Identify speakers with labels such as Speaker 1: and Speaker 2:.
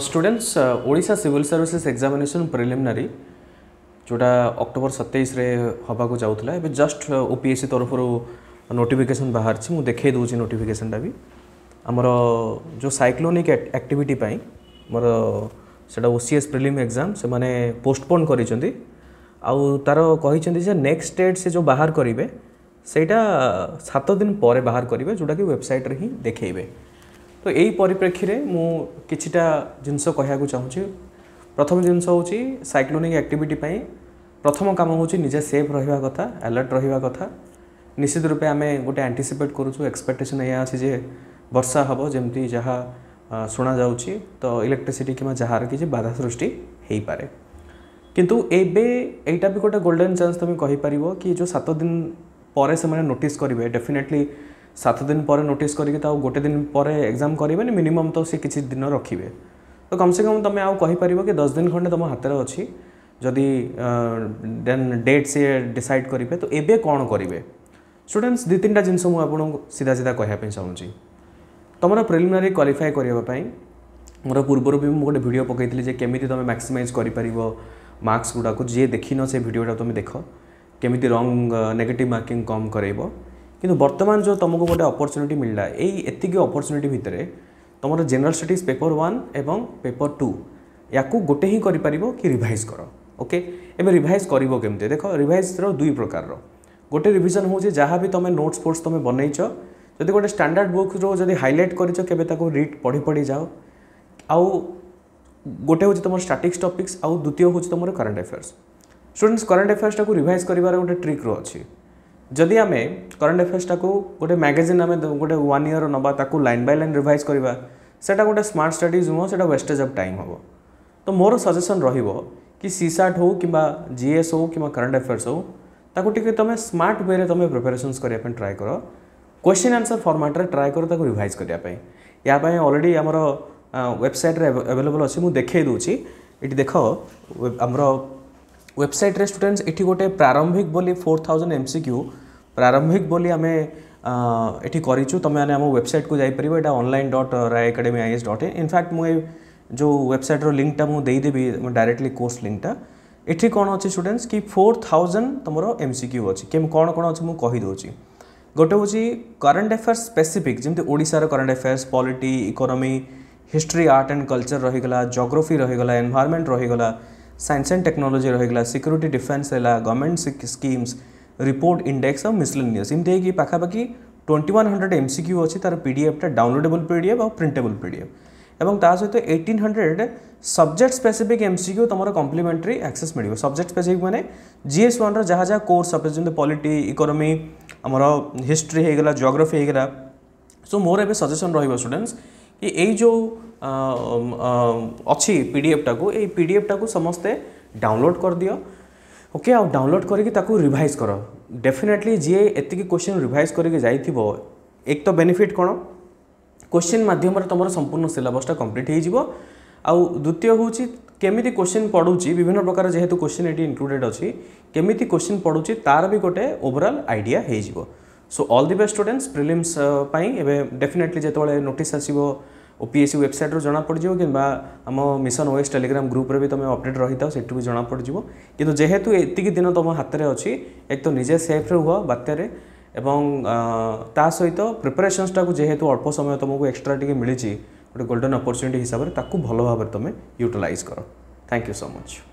Speaker 1: students ओडा civil services examination preliminary जोटा October सतैश हवाक जाऊला ए जस्ट ओपीएससी तरफ नोटिफिकेसन बाहर मुझे देखे दूसरी टा भी आमर जो सैक्लोनिक एक्टिविटी मोर से ओसीएस प्रिलिम एक्जाम से मैंने पोस्टपोन कर नेक्स्ट डेट से जो बाहर करेंगे ସେଇଟା ସାତ ଦିନ ପରେ ବାହାର କରିବେ ଯେଉଁଟାକି ୱେବସାଇଟ୍ରେ ହିଁ ଦେଖେଇବେ তো এই ପରିପ୍ରେକ୍ଷୀରେ ମୁଁ କିଛିଟା ଜିନିଷ କହିବାକୁ ଚାହୁଁଛି ପ୍ରଥମ ଜିନିଷ ହେଉଛି ସାଇକ୍ଲୋନିକ୍ ଆକ୍ଟିଭିଟି ପାଇଁ ପ୍ରଥମ କାମ ହେଉଛି ନିଜେ ସେଫ୍ ରହିବା କଥା ଆଲର୍ଟ ରହିବା କଥା ନିଶ୍ଚିତ ରୂପେ ଆମେ ଗୋଟେ ଆଣ୍ଟିସିପେଟ୍ କରୁଛୁ ଏକ୍ସପେକ୍ଟେସନ୍ ଏହା ଅଛି ଯେ ବର୍ଷା ହେବ ଯେମିତି ଯାହା ଶୁଣାଯାଉଛି ତ ଇଲେକ୍ଟ୍ରିସିଟି କିମ୍ବା ଯାହାର କିଛି ବାଧା ସୃଷ୍ଟି ହୋଇପାରେ କିନ୍ତୁ ଏବେ ଏଇଟା ବି ଗୋଟେ ଗୋଲ୍ଡେନ୍ ଚାନ୍ସ ତୁମେ କହିପାରିବ କି ଯେଉଁ ସାତ ଦିନ ପରେ ସେମାନେ ନୋଟିସ୍ କରିବେ ଡେଫିନେଟଲି সাত দিন পরে নোটিস করি তাও গোটে দিন পরে এক্সাম করবেনি মিনিমম তো সে কিছু দিন রখবে তো কমসে কম তুমি আইপার কি দশ দিন খণ্ডে তোমার হাতের অছি যদি দেন ডেট সি ডিসাইড করবে তো এবে কোণ করবে স্টুডেন্টস দুই তিনটা জিনিস মু আপনার সিধা সিধা কে চাহুছি তোমার প্রিলিমিনারি কোয়ালিফাই করা ମୋର ପୂର୍ବରୁ ବି ମୁଁ ଗୋଟେ ଭିଡ଼ିଓ ପକାଇଥିଲି ଯେ କେମିତି ତୁମେ ମ୍ୟାକ୍ସିମାଇଜ୍ କରିପାରିବ ମାର୍କସ୍ ଗୁଡ଼ାକୁ ଯିଏ ଦେଖିନ ସେ ଭିଡ଼ିଓଟା ତୁମେ ଦେଖ କେମିତି ରଙ୍ଗ ନେଗେଟିଭ୍ ମାର୍କିଂ କମ୍ କରାଇବ କିନ୍ତୁ ବର୍ତ୍ତମାନ ଯେଉଁ ତୁମକୁ ଗୋଟେ ଅପରଚ୍ୟୁନିଟି ମିଳିଲା ଏଇ ଏତିକି ଅପରଚ୍ୟୁନିଟି ଭିତରେ ତୁମର ଜେନେରାଲ ଷ୍ଟଡିଜ୍ ପେପର ୱାନ୍ ଏବଂ ପେପର ଟୁ ୟାକୁ ଗୋଟେ ହିଁ କରିପାରିବ କି ରିଭାଇଜ୍ କର ଓକେ ଏବେ ରିଭାଇଜ୍ କରିବ କେମିତି ଦେଖ ରିଭାଇଜ୍ର ଦୁଇ ପ୍ରକାରର ଗୋଟେ ରିଭିଜନ୍ ହେଉଛି ଯାହା ବି ତୁମେ ନୋଟ୍ସ ଫୋଟ୍ସ ତୁମେ ବନେଇଛ ଯଦି ଗୋଟେ ଷ୍ଟାଣ୍ଡାର୍ଡ଼ ବୁକ୍ରୁ ଯଦି ହାଇଲାଇଟ୍ କରିଛ କେବେ ତାକୁ ରିଡ୍ ପଢ଼ି ପଢ଼ି ଯାଅ ଆଉ ଗୋଟେ ହେଉଛି ତୁମର ଷ୍ଟାଟିକ୍ସ ଟପିକ୍ସ ଆଉ ଦ୍ୱିତୀୟ ହେଉଛି ତୁମର କରେଣ୍ଟ ଆଫେୟାର୍ସ ଷ୍ଟୁଡେଣ୍ଟସ୍ କରେଣ୍ଟ ଆଫେୟାର୍ସଟାକୁ ରିଭାଇଜ୍ କରିବାର ଗୋଟେ ଟ୍ରିକ୍ର ଅଛି जदि आम करंट अफेयर्सटा को गोटे मैगजिन आम गोटे वन इयर ना लाइन बै लाइन रिभाइज करवा सेटा गोटे स्मार्ट स्टडीज नुह से वेस्टेज अफ टाइम हे तो मोर सजेसन रीसाट हो कि जीएस हो कि करंट अफेयर्स हो तुम स्मार्ट वे तुम प्रिपेरेसन करने ट्राए कर क्वेश्चन आंसर फर्माट्रे ट्राए कर रिभाइज करने यापाई अलरेडी आम वेबसाइट्रे अवेलेबल अच्छी मुझे देखे दूसरी ये देख आम वेबसाइट स्टूडेंट्स ये गोटे प्रारंभिक बोली फोर थाउजेंड एम सिक्यू प्रारंभिक बोली आम एटी करूँ तुमने वेबसाइट को जापर ये online dot Rai academy I S dot in fact मुझे जो वेबसाइट मुझे मुझेदेवि डायरेक्टली कोर्स लिंकटा इटि कौन अच्छे स्टूडेंट्स कि फोर थाउजेंड तुम एम सिक्यू अच्छे कौन कौन अच्छे मुझे कहीदे गोटे हूँ करेन्ट एफेयर्स स्पेसीफिक जमी ओडार current affairs polity economy history art and culture रही जोग्राफी रही एनभारमेंट रही सैंस एंड टेक्नोलोजी रही सिक्यूरीटी डिफेन्स है गवर्नमेंट स्कीम्स रिपोर्ट इंडेक्स और मिसलेनियस एमती है twenty one hundred M C Q अच्छी तरह पी पीडफ्टा डाउनलोडेबल पी डीएफ और प्रिंटेबल पी डीएफ सहित eighteen hundred subject specific M C Q तुम कम्प्लीमेंटरी एक्सेस मिले सब्जेक्ट स्पेसीफिक मैंने जीएस वन जहाँ जहाँ कोर्स सपोज जमी पलिट इकोनोमी आम हिस्ट्री होगा जियोग्राफी होगा so more a suggestion students कि यो अच्छी पी डीएफ टाक पी डीएफ टाक समस्ते डाउनलोड कर दिया ओके आउ डाउनलोड करके रिभाइज करो डेफिनेटली जे एतिकी क्वेश्चन रिभाइज करके जाइथिबो एक तो बेनिफिट कौन क्वेश्चन मध्यम तुम संपूर्ण सिलेबसटा कम्प्लीट हो जिवो आउ द्वितीय होउची केमिति क्वेश्चन पढुची विभिन्न प्रकार जेहेतु क्वेश्चन ये इनक्लूडेड अच्छी केमी क्वेश्चन पढ़ू तार भी गोटे ओवरअल आइडिया हे so all the best students prelims पाई डेफिनेटली जो नोटिस आसीबो ଓ ପି ଏସ୍ ସି ୱେବସାଇଟ୍ରୁ ଜଣାପଡ଼ିଯିବ କିମ୍ବା ଆମ ମିଶନ ଓଏସ୍ ଟେଲିଗ୍ରାମ ଗ୍ରୁପ୍ରେ ବି ତୁମେ ଅପଡ଼େଟ୍ ରହିଥାଉ ସେଠୁ ବି ଜଣାପଡ଼ିଯିବ କିନ୍ତୁ ଯେହେତୁ ଏତିକି ଦିନ ତୁମ ହାତରେ ଅଛି ଏକ ତ ନିଜେ ସେଫ୍ରେ ହୁଅ ବାତ୍ୟାରେ ଏବଂ ତା ସହିତ ପ୍ରିପାରେସନ୍ସଟାକୁ ଯେହେତୁ ଅଳ୍ପ ସମୟ ତୁମକୁ ଏକ୍ସଟ୍ରା ଟିକେ ମିଳିଛି ଗୋଟେ ଗୋଲ୍ଡେନ୍ ଅପରଚ୍ୟୁନିଟି ହିସାବରେ ତାକୁ ଭଲ ଭାବରେ ତୁମେ ୟୁଟିଲାଇଜ୍ କର ଥ୍ୟାଙ୍କ ୟୁ ସୋ ମଚ୍